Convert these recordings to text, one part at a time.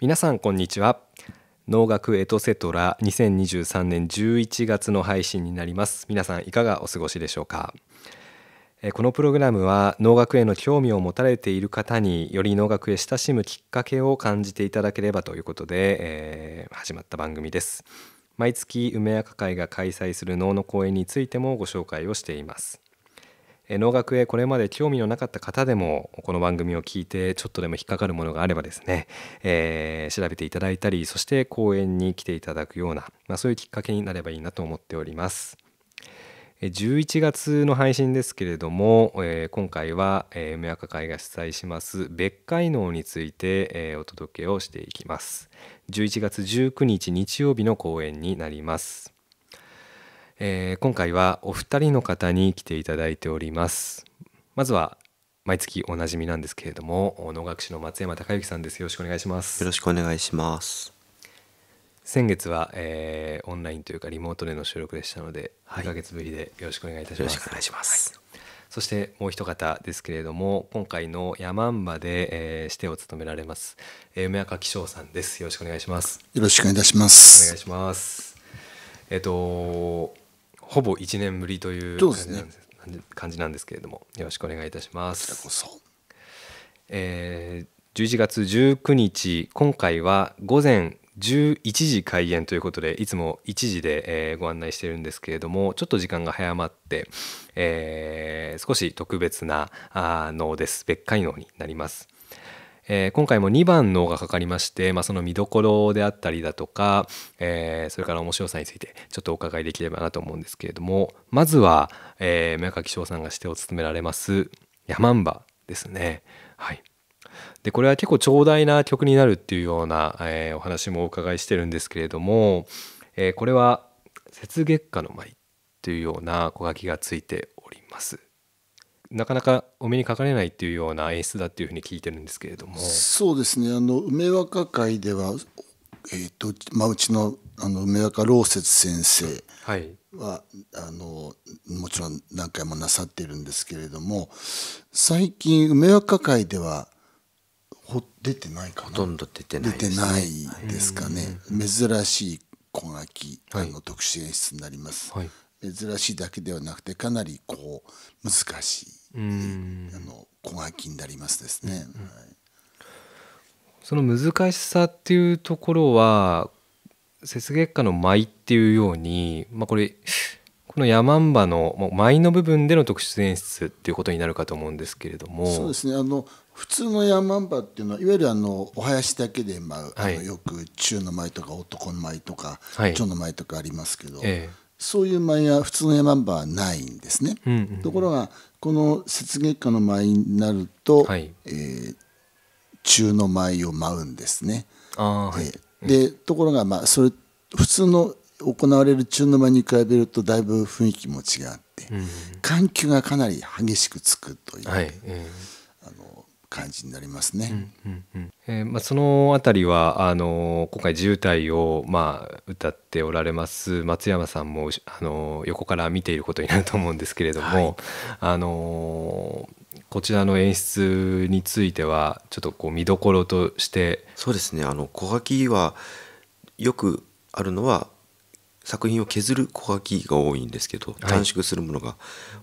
皆さんこんにちは農学エトセトラ2023年11月の配信になります皆さんいかがお過ごしでしょうかこのプログラムは農学への興味を持たれている方により農学へ親しむきっかけを感じていただければということで、えー、始まった番組です毎月梅若会が開催する農の講演についてもご紹介をしています農学へこれまで興味のなかった方でもこの番組を聞いてちょっとでも引っかかるものがあればですね、えー、調べていただいたりそして講演に来ていただくような、まあ、そういうきっかけになればいいなと思っております。11月の配信ですけれども、えー、今回は梅若会が主催します別海能について、えー、お届けをしていきます11月19日日曜日の講演になりますえー、今回はお二人の方に来ていただいておりますまずは毎月おなじみなんですけれども能楽師の松山隆之さんですよろしくお願いしますよろしくお願いします先月は、えー、オンラインというかリモートでの収録でしたので、はい、2ヶ月ぶりでよろしくお願いいたしますよろしくお願いします、はい、そしてもう一方ですけれども今回の山んばで、えー、指定を務められます、えー、梅若紀章さんですよろしくお願いしますよろしくお願いいたしますお願いしますえっ、ー、とほぼ1年ぶりという感じなんです、ね、感じなんですけれどもよろしくお願いいたします。えー、11月19日今回は午前11時開演ということでいつも1時で、えー、ご案内してるんですけれどもちょっと時間が早まって、えー、少し特別なあ能です別海能になります。えー、今回も2番のがかかりまして、まあ、その見どころであったりだとか、えー、それから面白さについてちょっとお伺いできればなと思うんですけれどもまずは、えー、宮垣翔さんが指定を務められます「ヤマンバ」ですね。はいでこれは結構長大な曲になるっていうような、えー、お話もお伺いしてるんですけれども、えー、これは「雪月花の舞」というような小書きがついております。なかなかお目にかかれないっていうような演出だっていうふうに聞いてるんですけれどもそうですねあの梅若会では、えーとまあ、うちのあの梅若老節先生は、はい、あのもちろん何回もなさってるんですけれども最近梅若会ではほ出てないかなほとんど出てないね、出てないですかね、珍しい小書き、あの特殊演出になります、はい、珍しいだけではなくてかなりこう難しいあの小書きになりますですね、うんはい、その難しさっていうところは雪月花の舞っていうように、まあ、これこの山んばの舞の部分での特殊演出っていうことになるかと思うんですけれどもそうですねあの普通の山んばっていうのはいわゆるあのお囃子だけで舞う、はい、あのよく中の舞とか男の舞とか女の舞とかありますけど、ええ、そういう舞は普通の山んばはないんですね。うんうんうん、ところがこの雪月花の舞になると、はい、えー、中の舞を舞うんですね。あはい、えー、でところがまあそれ普通の行われる中の間に比べるとだいぶ雰囲気も違って、うん、緩急がかなり激しくつくという、はい、えー、あの感じになりますね。うんえまあ、その辺りはあの今回「渋滞を」まあ、歌っておられます松山さんもあの横から見ていることになると思うんですけれども、はい、あのこちらの演出についてはちょっとこう見どころとしてそうですねあの小垣はよくあるのは作品を削る小書きが多いんですけど短縮するものが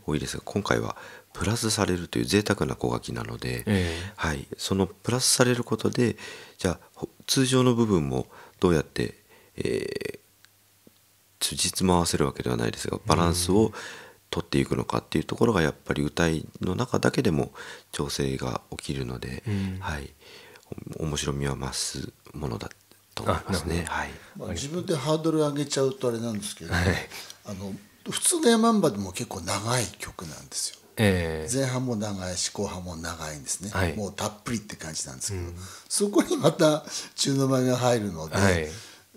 多いですが、今回はプラスされるという贅沢な小書きなので、えー、はい、そのプラスされることでじゃあ通常の部分もどうやって、えー、つま合わせるわけではないですがバランスを取っていくのかっていうところがやっぱり歌いの中だけでも調整が起きるので、はい、面白みは増すものだと思いますね。はい、まあ、自分でハードル上げちゃうとあれなんですけど、はい、あの普通のヤマンバでも結構長い曲なんですよ。えー、前半も長いし後半も長いんですね、はい、もうたっぷりって感じなんですけど、うん、そこにまた中の間が入るので、はい、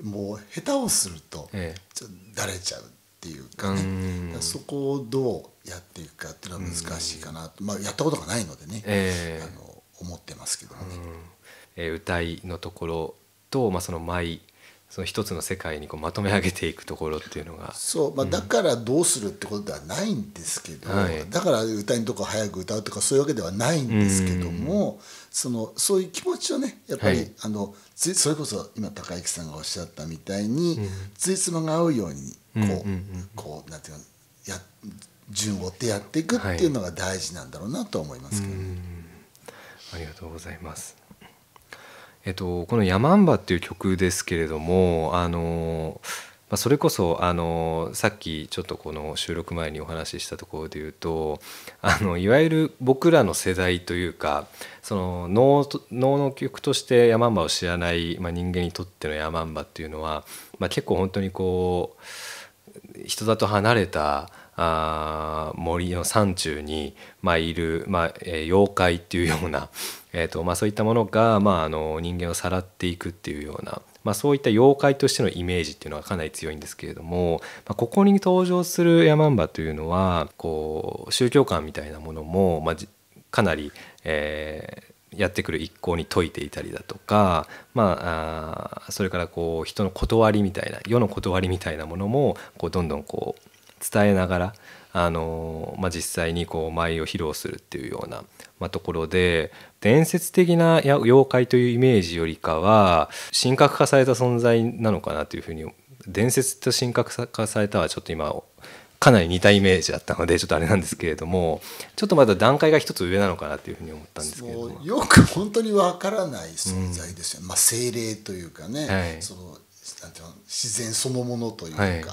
もう下手をすると、ちょっとだれちゃうっていうかね、そこをどうやっていくかっていうのは難しいかなと、うん、まあ、やったことがないのでね、えー、あの思ってますけどもね。えー、歌いのところと、まあ、その舞その一つの世界にこうまとめ上げていくところっていうのがそう、まあ、だからどうするってことではないんですけど、うんはい、だから歌のとこ早く歌うとかそういうわけではないんですけども、そのそういう気持ちをねやっぱり、はい、あのそれこそ今高之さんがおっしゃったみたいに、うん、ついつまが合うようにこううんうんうん、こうなんていうのや順を追ってやっていくっていうのが大事なんだろうなと思いますけどありがとうございますえっと、この「ヤマンバ」っていう曲ですけれどもあの、まあ、それこそあのさっきちょっとこの収録前にお話ししたところで言うとあのいわゆる僕らの世代というかその能の曲として「ヤマンバ」を知らない、まあ、人間にとっての「ヤマンバ」っていうのは、まあ、結構本当にこう人里離れたあ森の山中に、まあ、いる、まあえー、妖怪っていうような、えーとまあ、そういったものが、まあ、あの人間をさらっていくっていうような、まあ、そういった妖怪としてのイメージっていうのがかなり強いんですけれども、まあ、ここに登場するヤマンバというのはこう宗教観みたいなものも、まあ、かなり、えー、やってくる一向に説いていたりだとか、まあ、あそれからこう人の断りみたいな世の断りみたいなものもこうどんどんこう伝えながらあの、まあ、実際にこう舞を披露するっていうような、まあ、ところで伝説的な妖怪というイメージよりかは神格化された存在なのかなというふうに伝説と神格化されたはちょっと今かなり似たイメージだったのでちょっとあれなんですけれどもちょっとまだ段階が一つ上なのかなというふうに思ったんですけどよく本当にわからない存在ですよ、うん、まあ、精霊というかね、はい、そのなんていうの自然そのものというか。はい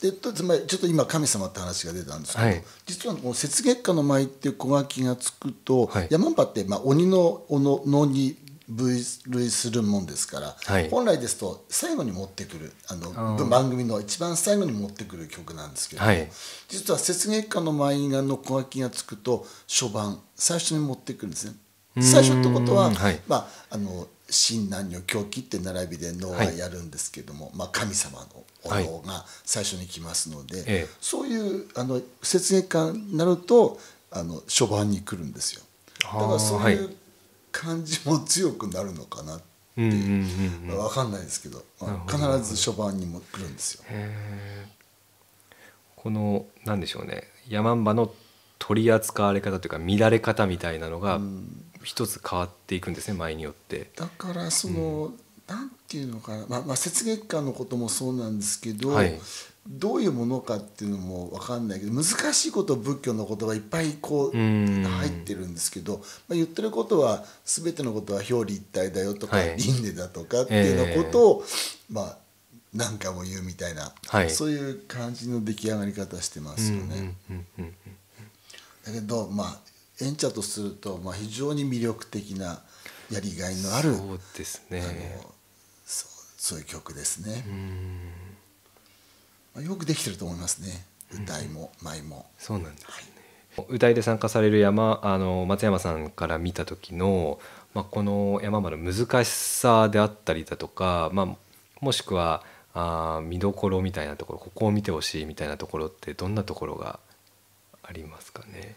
でつまりちょっと今神様って話が出たんですけど、はい、実はこの雪月花の舞っていう小書きがつくと、はい、山姥ってまあ鬼の能に類するもんですから、はい、本来ですと最後に持ってくるあの番組の一番最後に持ってくる曲なんですけど、はい、実は雪月花の舞がの小書きがつくと初版最初に持ってくるんですね。最初ってことは、はい、まああの「親鸞女狂気」って並びで能はやるんですけども、はい、まあ、神様のお能が最初に来ますので、はい、そういうあの説明間になるとあの初版に来るんですよ。だからそういう感じも強くなるのかなってい分かんないですけど、ま必ず初版にも来るんですよ。このなんでしょうね山ん場の取り扱われ方というか見られ方みたいなのが一つ変わっていくんですね前によって。だからその、うん、なんていうのかな、まあ、まあ、雪月花のこともそうなんですけど、はい、どういうものかっていうのも分かんないけど難しいこと仏教の言葉いっぱいこう入ってるんですけど、まあ、言ってることは全てのことは表裏一体だよとか、はい、輪廻だとかっていうようなことを、えー、まあ何回も言うみたいな、はい、そういう感じの出来上がり方してますよね。だけどまあ演者とすると、まあ、非常に魅力的なやりがいのあるそうですねそうそういう曲ですね、うん、まあ、よくできてると思いますね歌いも舞も、うん、そうなんですね、はい、歌いで参加される山あの松山さんから見た時の、まあ、この山丸の難しさであったりだとか、まあ、もしくはあ見どころみたいなところここを見てほしいみたいなところってどんなところがありますかね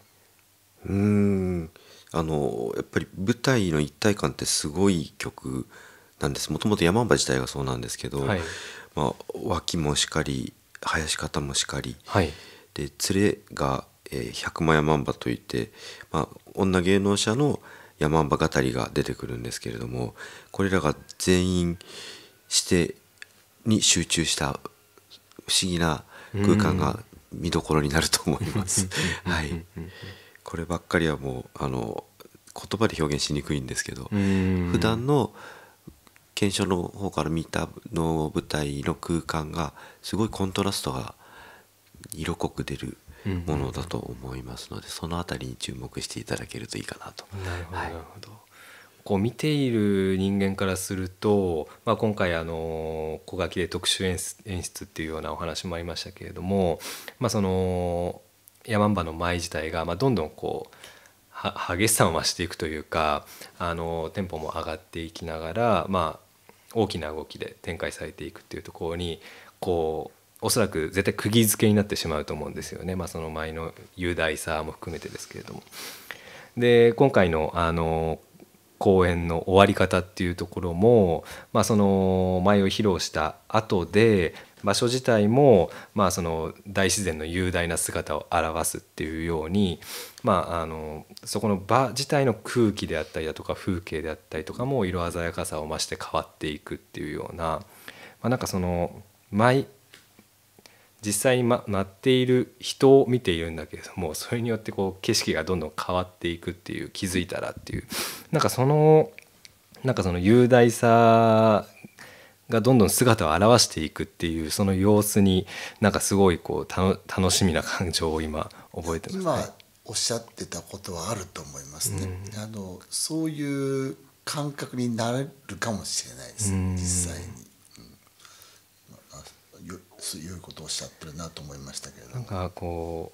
うんあのやっぱり舞台の一体感ってすごい曲なんですもともと山場自体がそうなんですけど、はい、まあ、脇もしかり林方もしかり、はい、で連れが、えー、百万山場といって、まあ、女芸能者の山場語りが出てくるんですけれどもこれらが全員してに集中した不思議な空間が見どころになると思います。はいこればっかりはもうあの言葉で表現しにくいんですけど普段の検証の方から見たの舞台の空間がすごいコントラストが色濃く出るものだと思いますので、その辺りに注目していただけるといいかなと。なるほど、はい、こう見ている人間からすると、まあ、今回あの小書きで特殊演出っていうようなお話もありましたけれども、まあ、そのヤマンバの舞自体が、まあ、どんどんこう激しさを増していくというかあのテンポも上がっていきながら、まあ、大きな動きで展開されていくっていうところにこうおそらく絶対釘付けになってしまうと思うんですよね、まあ、その舞の雄大さも含めてですけれども。で今回のあの公演の終わり方っていうところも、まあ、その舞を披露した後で、場所自体も、まあ、その大自然の雄大な姿を表すっていうように、まあ、あのそこの場自体の空気であったりだとか風景であったりとかも色鮮やかさを増して変わっていくっていうような、まあ、なんかその毎実際に、ま、待っている人を見ているんだけれどもそれによってこう景色がどんどん変わっていくっていう気づいたらっていうなんかそのなんかその雄大さがどんどん姿を現していくっていうその様子になんかすごいこうたの楽しみな感情を今覚えてます、ね、おっしゃってたことはあると思いますね。うん、あのそういう感覚になれるかもしれないです、うん、実際に、うんよ。良いことをおっしゃってるなと思いましたけれどなんかこ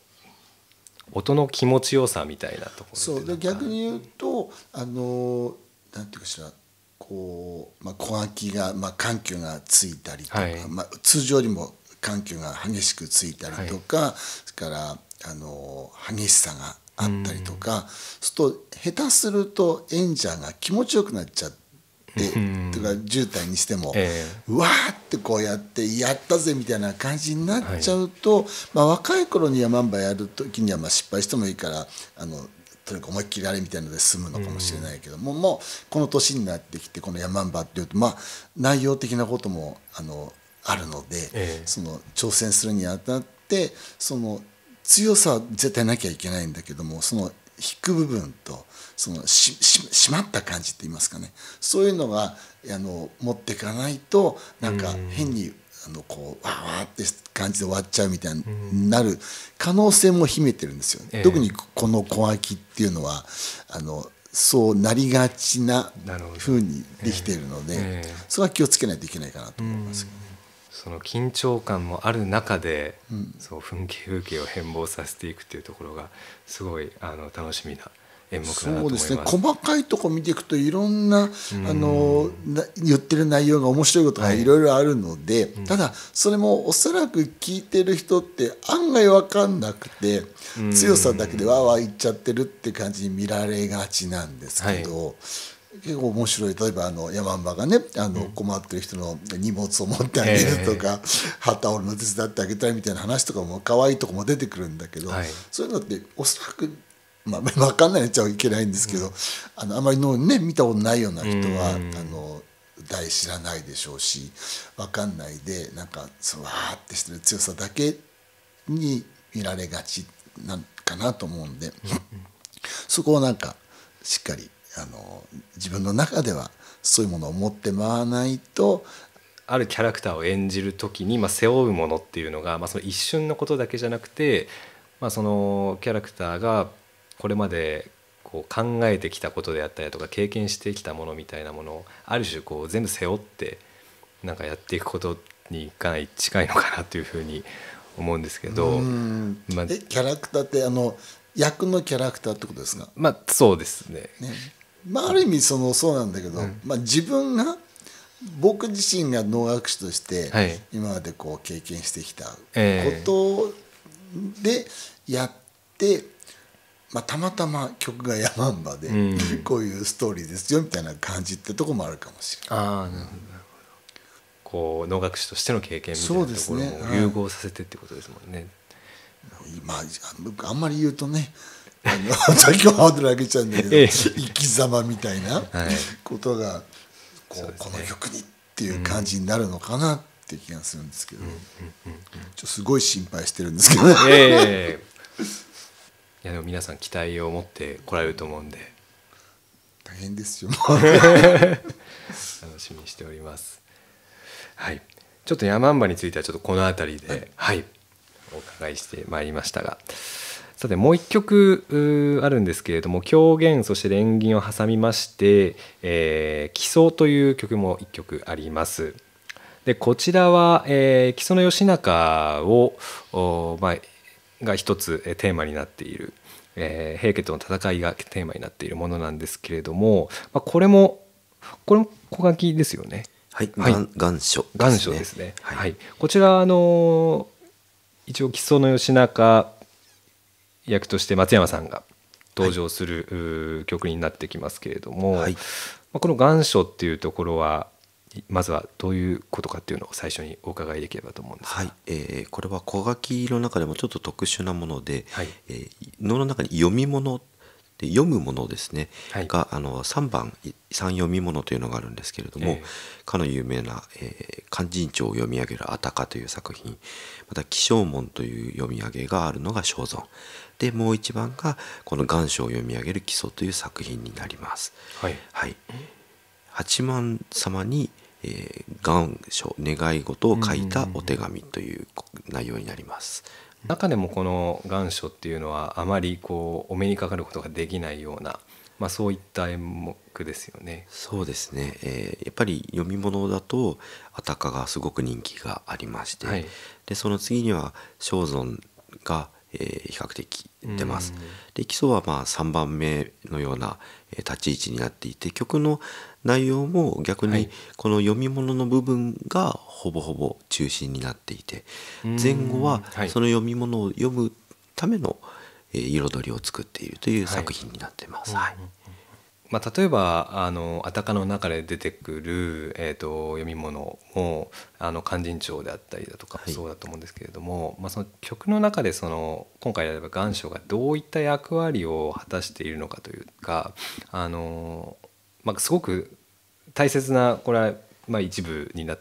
う音の気持ちよさみたいなところそうで逆に言うとあのなんていうかしらこう、まあ、小秋が、まあ、緩急がついたりとか、はい、まあ、通常よりも緩急が激しくついたりとか、はい、それからあの激しさがあったりとかそうすると下手すると演者が気持ちよくなっちゃって。とか渋滞にしても、えー、うわーってこうやってやったぜみたいな感じになっちゃうと、はい、まあ、若い頃にヤマンバやる時にはまあ失敗してもいいからあのとにかく思いっきりあれみたいので済むのかもしれないけども、もうこの年になってきてこの「ヤマンバ」っていうとまあ内容的なこともあのあるので、えその挑戦するにあたってその強さは絶対なきゃいけないんだけどもその引く部分とそのししまった感じって言いますかねそういうのがあの持っていかないとなんか変に、うんあのこうわわって感じで終わっちゃうみたいになる可能性も秘めてるんですよね、え特にこの小秋っていうのはあのそうなりがちなふうにできているので、ええー、それは気をつけないといけないかなと思いますけど、その緊張感もある中で、うん、そう風景風景を変貌させていくっていうところがすごいあの楽しみな。演目そうですね細かいとこ見ていくといろんなあの言ってる内容が面白いことがいろいろあるので、はい、ただそれもおそらく聞いてる人って案外分かんなくて強さだけでわーわー言っちゃってるって感じに見られがちなんですけど。はい結構面白い例えばあの山間がねあの困ってる人の荷物を持ってあげるとか、旗をの手伝ってあげたいみたいな話とかも可愛いとこも出てくるんだけど、そういうのっておそらくまあ、分 かんないっちゃいけないんですけど、うん、あのあまりの、ね、見たことないような人は、うん、あの大知らないでしょうし分かんないでなんかそわーってしてる強さだけに見られがちなんかなと思うんで、うん、そこをなんかしっかりあの自分の中ではそういうものを持ってまわないとあるキャラクターを演じる時に、まあ、背負うものっていうのが、まあ、その一瞬のことだけじゃなくて、まあ、そのキャラクターがこれまでこう考えてきたことであったりとか経験してきたものみたいなものをある種こう全部背負ってなんかやっていくことにかなり近いのかなというふうに思うんですけど、まあ、キャラクターってあの役のキャラクターってことですか、まあ、そうですね、ね、まあ、ある意味そのそうなんだけど、うん、まあ、自分が僕自身が能楽師として今までこう経験してきたことでやって、えーまあ、たまたま曲が山んばで、こういうストーリーですよみたいな感じってとこもあるかもしれない。あなるほどこう能楽師としての経験みたいなところも融合させてってことですもんね。今あ、んまり言うとねあの先ほどハードル上げちゃうんだけど、生き様みたいなことがこうこの曲にっていう感じになるのかなって気がするんですけど、ちょすごい心配してるんですけどね。やでも皆さん期待を持ってこられると思うんで大変ですよ 楽しみにしておりますはいちょっとヤマンバについてはちょっとこの辺りで、はい、はい、お伺いしてまいりましたがさてもう一曲あるんですけれども狂言そして連吟を挟みまして「えー、基礎」という曲も一曲あります。でこちらは、えー、木曽の義仲を、まあ、が一つ、えテーマになっている、えー、平家との戦いがテーマになっているものなんですけれども、まあ、これもこれも小書きですよね。はい、はい、願書、願書ですね。はい、はい、こちらあの一応木曽の義仲役として松山さんが登場する、はい、曲になってきますけれども、はい、まあ、この願書っていうところはまずはどういうことかっていうのを最初にお伺いできればと思うんですはいえー、これは小書きの中でもちょっと特殊なもので、はい、えー、の中に読み物で読むものですね、はい、があの3番3読み物というのがあるんですけれども、えー、かの有名な、えー「勧進帳を読み上げるあたか」という作品また「起承門」という読み上げがあるのが肖像」でもう一番がこの「願書を読み上げる基礎」という作品になります。はい、はい、八幡様にえー、願書願い事を書いたお手紙という内容になります。中でもこの願書っていうのはあまりこうお目にかかることができないような、まあ、そういった演目ですよね。そうですね、えー、やっぱり読み物だとあたかがすごく人気がありまして、はい、でその次には正尊がえー、比較的出ます。で基礎はまあ3番目のような立ち位置になっていて曲の内容も逆にこの読み物の部分がほぼほぼ中心になっていて、はい、前後はその読み物を読むための彩りを作っているという作品になってます。はい、はいまあ、例えばあの「あたか」の中で出てくる、えーと、読み物もあの勧進帳であったりだとかそうだと思うんですけれども、はい、まあ、その曲の中でその今回であれば願書がどういった役割を果たしているのかというかあの、まあ、すごく大切なこれはまあ一部になっ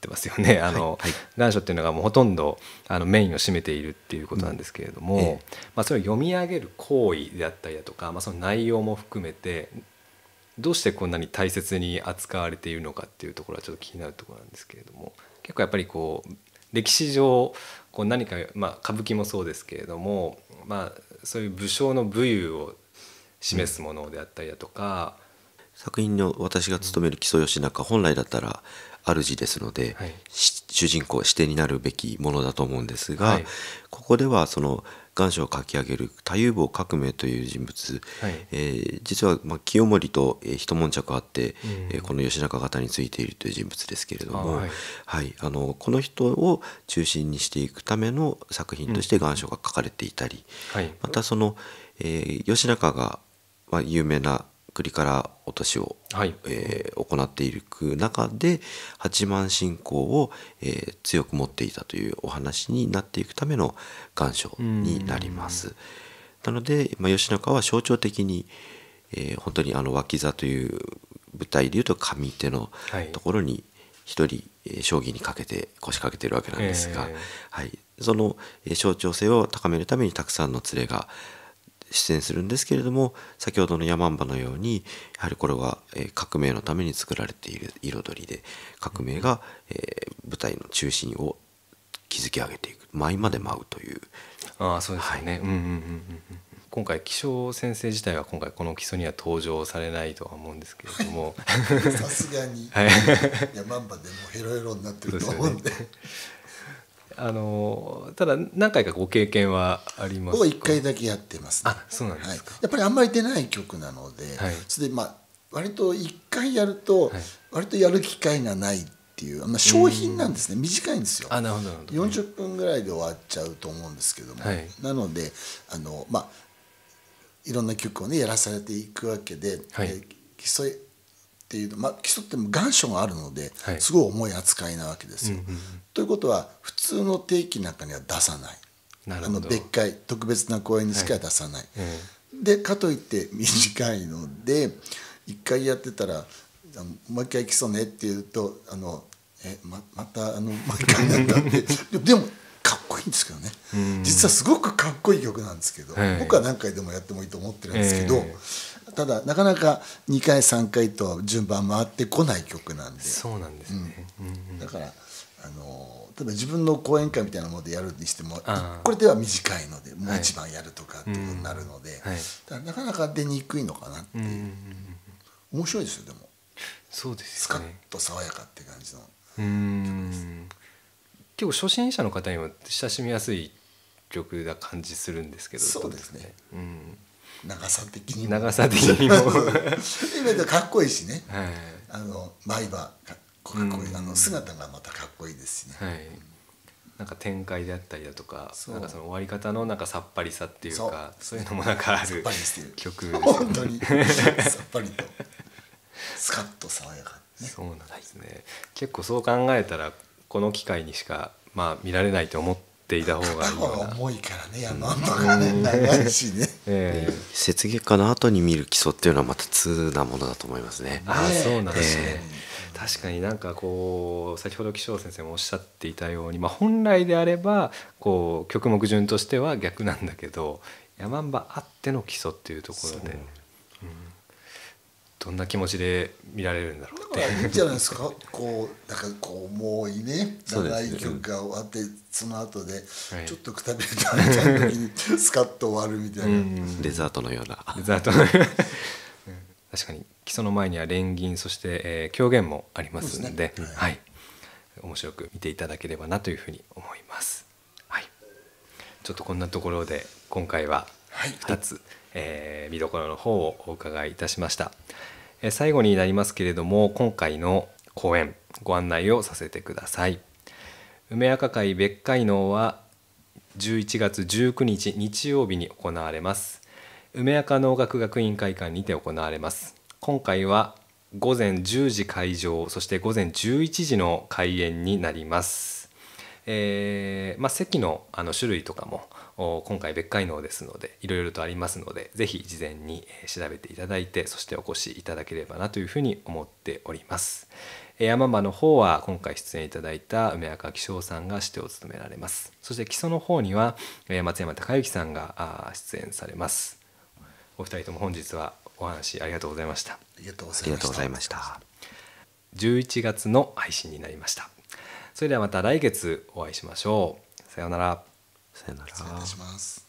てますよねあの、はいはい、願書っていうのがもうほとんどあのメインを占めているっていうことなんですけれども、うんええ、まあ、それを読み上げる行為であったりだとか、まあ、その内容も含めてどうしてこんなに大切に扱われているのかっていうところはちょっと気になるところなんですけれども結構やっぱりこう歴史上こう何か、まあ、歌舞伎もそうですけれども、まあ、そういう武将の武勇を示すものであったりだとか、うん、作品の私が勤める木曽義仲本来だったら主ですので、はい、主人公指定になるべきものだと思うんですが、はい、ここではその願書を書き上げる太夫坊革命という人物、はい、えー、実はま清盛と一悶着あって、うん、えー、この義仲方についているという人物ですけれども、はい、はい、あのこの人を中心にしていくための作品として願書が書かれていたり、うん、またその、えー、義仲が、ま有名な栗から落としを、はい、えー、行っていく中で八幡信仰を、えー、強く持っていたというお話になっていくための願書になります。なので、まあ、吉中は象徴的に、えー、本当にあの脇座という舞台でいうと上手のところに一人、はい、将棋にかけて腰掛けてるわけなんですが、えー、はい、その象徴性を高めるためにたくさんの連れが出演するんですけれども先ほどのヤマンバのようにやはりこれは、え革命のために作られている彩りで革命が、え舞台の中心を築き上げていく舞まで舞うというああそうですね、はい、うんうんうんうん今回気象先生自体は今回この基礎には登場されないとは思うんですけれども さすがに、はい、いやマンバでもヘロヘロになってると思うんで、ね、あのただ何回かご経験はありますか。一回だけやってます、ね、あ、そうなんです、はい、やっぱりあんまり出ない曲なので、はい、それでまあ割と一回やると、割とやる機会がないっていう、まあ商品なんですね。短いんですよ。あ、なるほど。四十分ぐらいで終わっちゃうと思うんですけども、はい、なのであのまあいろんな曲をねやらされていくわけで、はい、競いっていう、まあ、基礎って願書があるので、はい、すごい重い扱いなわけですよ。うんうん、ということは普通の定期なんかには出さないあの別会特別な公演にしか出さない。はい、でかといって短いので一回やってたらもう一回基礎ねっていうとあのえままたあのもう一回なったって でもかっこいいんですけどね、実はすごくかっこいい曲なんですけど、はい、僕は何回でもやってもいいと思ってるんですけど。えーただなかなか2回3回と順番回ってこない曲なんでそうなんですね、うん、だからあの例えば自分の講演会みたいなものでやるにしてもこれでは短いのでもう一番やるとかってことになるので、はいうんはい、なかなか出にくいのかなっていう、うん、面白いですよでもそうです、ね、スカッと爽やかって感じの曲です結構初心者の方にも親しみやすい曲な感じするんですけどそうですね、うん長さ的にも長さ的にも今でかっこいいしね、はい、あの毎晩かっこいい、うん、あの姿がまたかっこいいですしね、はい、なんか展開であったりだとかなんかその終わり方のなんかさっぱりさっていうかそういうのもなんかある曲です、本当にさっぱりとスカッと爽やか、ね、そうなんですね、はい、結構そう考えたらこの機会にしかまあ見られないと思ってていた方がいい 重いからね山とかね長いしね、ええ、雪月花の後に見る基礎っていうのはまた通なものだと思いますねあそうなんですね、えー、確かになんかこう先ほど気象先生もおっしゃっていたように、まあ、本来であればこう曲目順としては逆なんだけど山んばあっての基礎っていうところで。どんな気持ちで見られるんだろうっていいんじゃないですかこうなんかこうういね長い曲が終わってその後でちょっとくたびれた時に スカッと終わるみたいなデザートのようなデザートの 確かに基礎の前には連銀そして、えー、狂言もありますので、ね、はい、はい、面白く見ていただければなというふうに思います、はい、ちょっとこんなところで今回は2つ、はいえー、見どころの方をお伺いいたしました、えー、最後になりますけれども今回の講演ご案内をさせてください梅若会別の能は11月19日日曜日に行われます梅若農学学院会館にて行われます今回は午前10時会場そして午前11時の開演になりますえー、まあ、席のあの種類とかも今回別会能ですのでいろいろとありますのでぜひ事前に調べていただいてそしてお越しいただければなというふうに思っております。山間の方は今回出演いただいた梅若紀章さんが指定を務められますそして基礎の方には松山孝之さんが出演されますお二人とも本日はお話ありがとうございましたありがとうございました11月の配信になりましたそれではまた来月お会いしましょうさようならさよなら。失礼いたします。